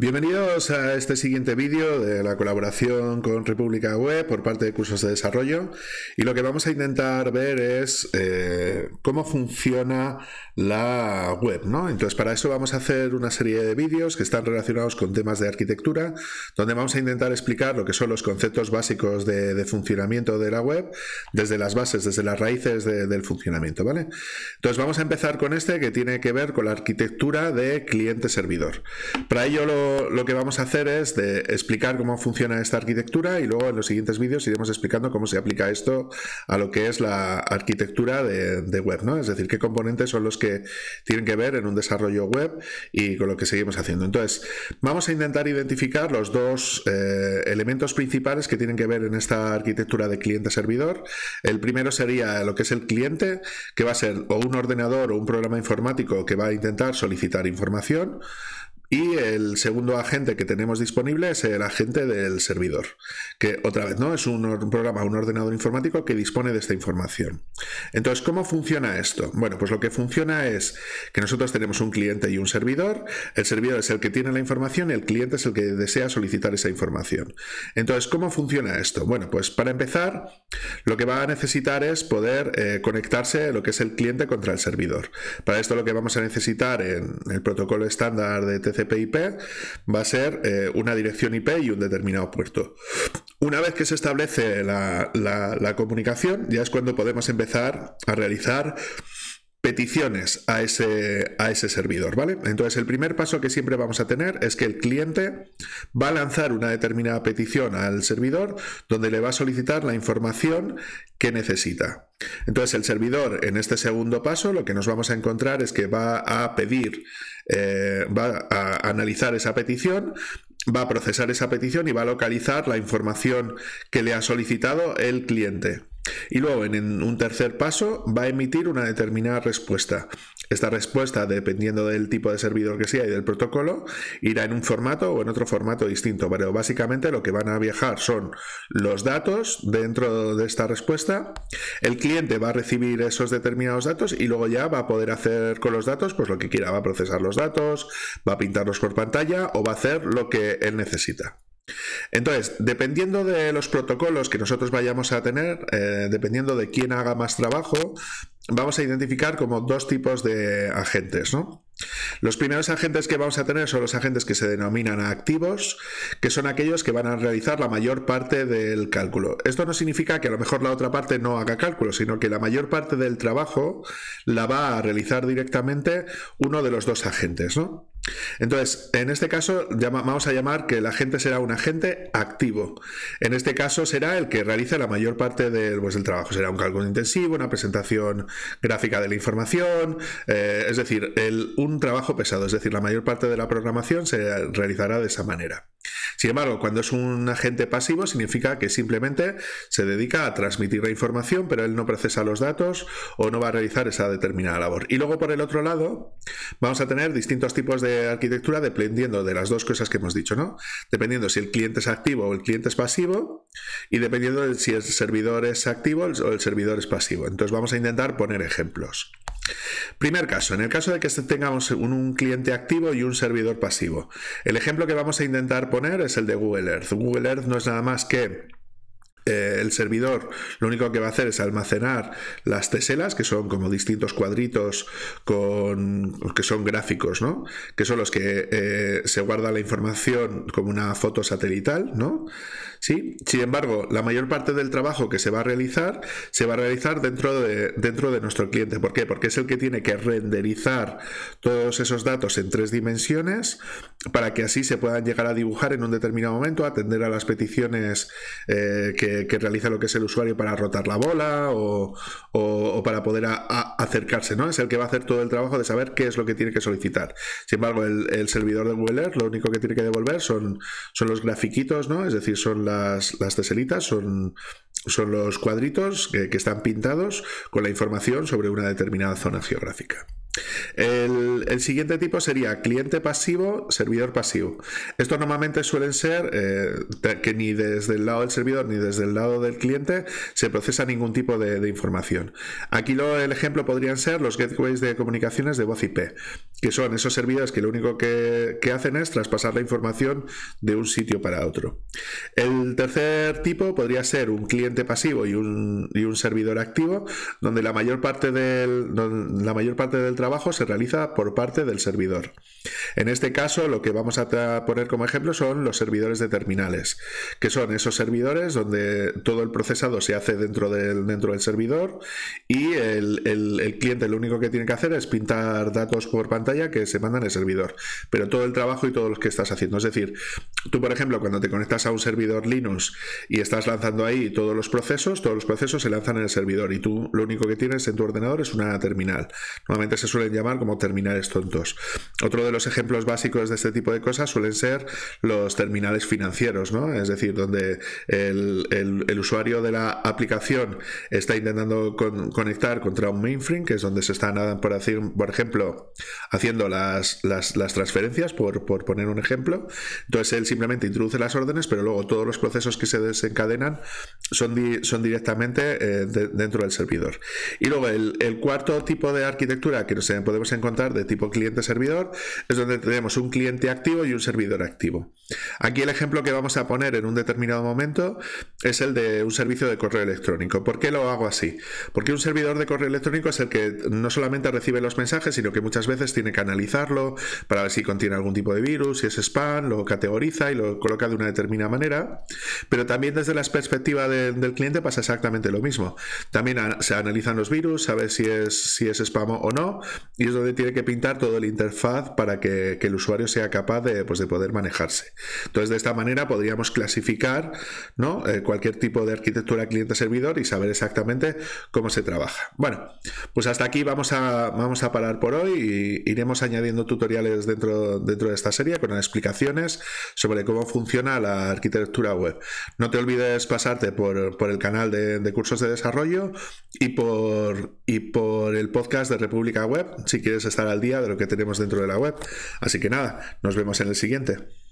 Bienvenidos a este siguiente vídeo de la colaboración con República Web por parte de Cursos de Desarrollo y lo que vamos a intentar ver es eh, cómo funciona la web, ¿no? Entonces para eso vamos a hacer una serie de vídeos que están relacionados con temas de arquitectura donde vamos a intentar explicar lo que son los conceptos básicos de, funcionamiento de la web desde las bases, desde las raíces del funcionamiento, ¿vale? Entonces vamos a empezar con este que tiene que ver con la arquitectura de cliente-servidor. Para ello lo lo que vamos a hacer es de explicar cómo funciona esta arquitectura y luego en los siguientes vídeos iremos explicando cómo se aplica esto a lo que es la arquitectura de, web, ¿no? Es decir, qué componentes son los que tienen que ver en un desarrollo web y con lo que seguimos haciendo. Entonces, vamos a intentar identificar los dos eh, elementos principales que tienen que ver en esta arquitectura de cliente-servidor. El primero sería lo que es el cliente, que va a ser o un ordenador o un programa informático que va a intentar solicitar información. Y el segundo agente que tenemos disponible es el agente del servidor, que otra vez no es un, programa, un ordenador informático que dispone de esta información. Entonces, ¿cómo funciona esto? Bueno, pues lo que funciona es que nosotros tenemos un cliente y un servidor, el servidor es el que tiene la información y el cliente es el que desea solicitar esa información. Entonces, ¿cómo funciona esto? Bueno, pues para empezar, lo que va a necesitar es poder eh, conectarse lo que es el cliente contra el servidor. Para esto lo que vamos a necesitar en el protocolo estándar de TCP tcp va a ser eh, una dirección IP y un determinado puerto. Una vez que se establece la, comunicación, ya es cuando podemos empezar a realizar peticiones a ese, a ese servidor, ¿vale? Entonces el primer paso que siempre vamos a tener es que el cliente va a lanzar una determinada petición al servidor donde le va a solicitar la información que necesita. Entonces el servidor en este segundo paso lo que nos vamos a encontrar es que va a pedir, eh, va a analizar esa petición, va a procesar esa petición y va a localizar la información que le ha solicitado el cliente. Y luego, en un tercer paso, va a emitir una determinada respuesta. Esta respuesta, dependiendo del tipo de servidor que sea y del protocolo, irá en un formato o en otro formato distinto. Pero básicamente lo que van a viajar son los datos dentro de esta respuesta. El cliente va a recibir esos determinados datos y luego ya va a poder hacer con los datos pues lo que quiera. Va a procesar los datos, va a pintarlos por pantalla o va a hacer lo que él necesita. Entonces, dependiendo de los protocolos que nosotros vayamos a tener, eh, dependiendo de quién haga más trabajo, vamos a identificar como dos tipos de agentes, ¿no? Los primeros agentes que vamos a tener son los agentes que se denominan activos, que son aquellos que van a realizar la mayor parte del cálculo. Esto no significa que a lo mejor la otra parte no haga cálculo, sino que la mayor parte del trabajo la va a realizar directamente uno de los dos agentes, ¿no? Entonces, en este caso vamos a llamar que el agente será un agente activo. En este caso será el que realiza la mayor parte del, pues, del trabajo. Será un cálculo intensivo, una presentación gráfica de la información, eh, es decir, un trabajo pesado, es decir, la mayor parte de la programación se realizará de esa manera. Sin embargo, cuando es un agente pasivo, significa que simplemente se dedica a transmitir la información, pero él no procesa los datos o no va a realizar esa determinada labor. Y luego, por el otro lado, vamos a tener distintos tipos de arquitectura dependiendo de las dos cosas que hemos dicho, ¿no? Dependiendo si el cliente es activo o el cliente es pasivo y dependiendo de si el servidor es activo o el servidor es pasivo. Entonces, vamos a intentar poner ejemplos. Primer caso, en el caso de que este tengamos un, un, cliente activo y un servidor pasivo. El ejemplo que vamos a intentar poner es el de Google Earth. Google Earth no es nada más que eh, el servidor lo único que va a hacer es almacenar las teselas, que son como distintos cuadritos con, que son gráficos, ¿no? Que son los que eh, se guarda la información como una foto satelital, ¿no? ¿Sí? Sin embargo, la mayor parte del trabajo que se va a realizar se va a realizar dentro de, dentro de nuestro cliente. ¿Por qué? Porque es el que tiene que renderizar todos esos datos en tres dimensiones para que así se puedan llegar a dibujar en un determinado momento, atender a las peticiones eh, que que, realiza lo que es el usuario para rotar la bola o, para poder acercarse, ¿no? Es el que va a hacer todo el trabajo de saber qué es lo que tiene que solicitar. Sin embargo, el, servidor de Google Earth lo único que tiene que devolver son, son los grafiquitos, ¿no? Es decir, son las, teselitas, son son los cuadritos que, están pintados con la información sobre una determinada zona geográfica. El, siguiente tipo sería cliente pasivo, servidor pasivo. Estos normalmente suelen ser eh, que ni desde el lado del servidor ni desde el lado del cliente se procesa ningún tipo de, información. Aquí lo, el ejemplo podrían ser los gateways de comunicaciones de voz IP, que son esos servidores que lo único que, hacen es traspasar la información de un sitio para otro. El tercer tipo podría ser un cliente pasivo y un, servidor activo, donde la mayor parte del, la mayor parte del trabajo se realiza por parte del servidor. En este caso, lo que vamos a poner como ejemplo son los servidores de terminales, que son esos servidores donde todo el procesado se hace dentro del, dentro del servidor y el, cliente lo único que tiene que hacer es pintar datos por pantalla que se mandan al servidor. Pero todo el trabajo y todos los que estás haciendo. Es decir, tú, por ejemplo, cuando te conectas a un servidor Linux y estás lanzando ahí todos los procesos, todos los procesos se lanzan en el servidor y tú lo único que tienes en tu ordenador es una terminal. Normalmente se llamar como terminales tontos. Otro de los ejemplos básicos de este tipo de cosas suelen ser los terminales financieros, ¿no? Es decir, donde el, el, usuario de la aplicación está intentando conectar contra un mainframe, que es donde se están, por, decir, por ejemplo, haciendo las, las, las transferencias, por, por, poner un ejemplo. Entonces él simplemente introduce las órdenes, pero luego todos los procesos que se desencadenan son, son directamente eh, dentro del servidor. Y luego el cuarto tipo de arquitectura que podemos encontrar de tipo cliente-servidor, es donde tenemos un cliente activo y un servidor activo. Aquí el ejemplo que vamos a poner en un determinado momento es el de un servicio de correo electrónico. ¿Por qué lo hago así? Porque un servidor de correo electrónico es el que no solamente recibe los mensajes, sino que muchas veces tiene que analizarlo para ver si contiene algún tipo de virus, si es spam, lo categoriza y lo coloca de una determinada manera. Pero también desde la perspectiva del cliente pasa exactamente lo mismo. También se analizan los virus, sabe si es, si es spam o no, y es donde tiene que pintar todo el interfaz para que, el usuario sea capaz de, pues, de poder manejarse. Entonces, de esta manera podríamos clasificar eh, cualquier tipo de arquitectura cliente-servidor y saber exactamente cómo se trabaja. Bueno, pues hasta aquí vamos a, vamos a parar por hoy y iremos añadiendo tutoriales dentro, dentro de esta serie con explicaciones sobre cómo funciona la arquitectura web. No te olvides pasarte por, el canal de, de cursos de desarrollo y por, y por el podcast de República Web si quieres estar al día de lo que tenemos dentro de la web. Así que nada, nos vemos en el siguiente.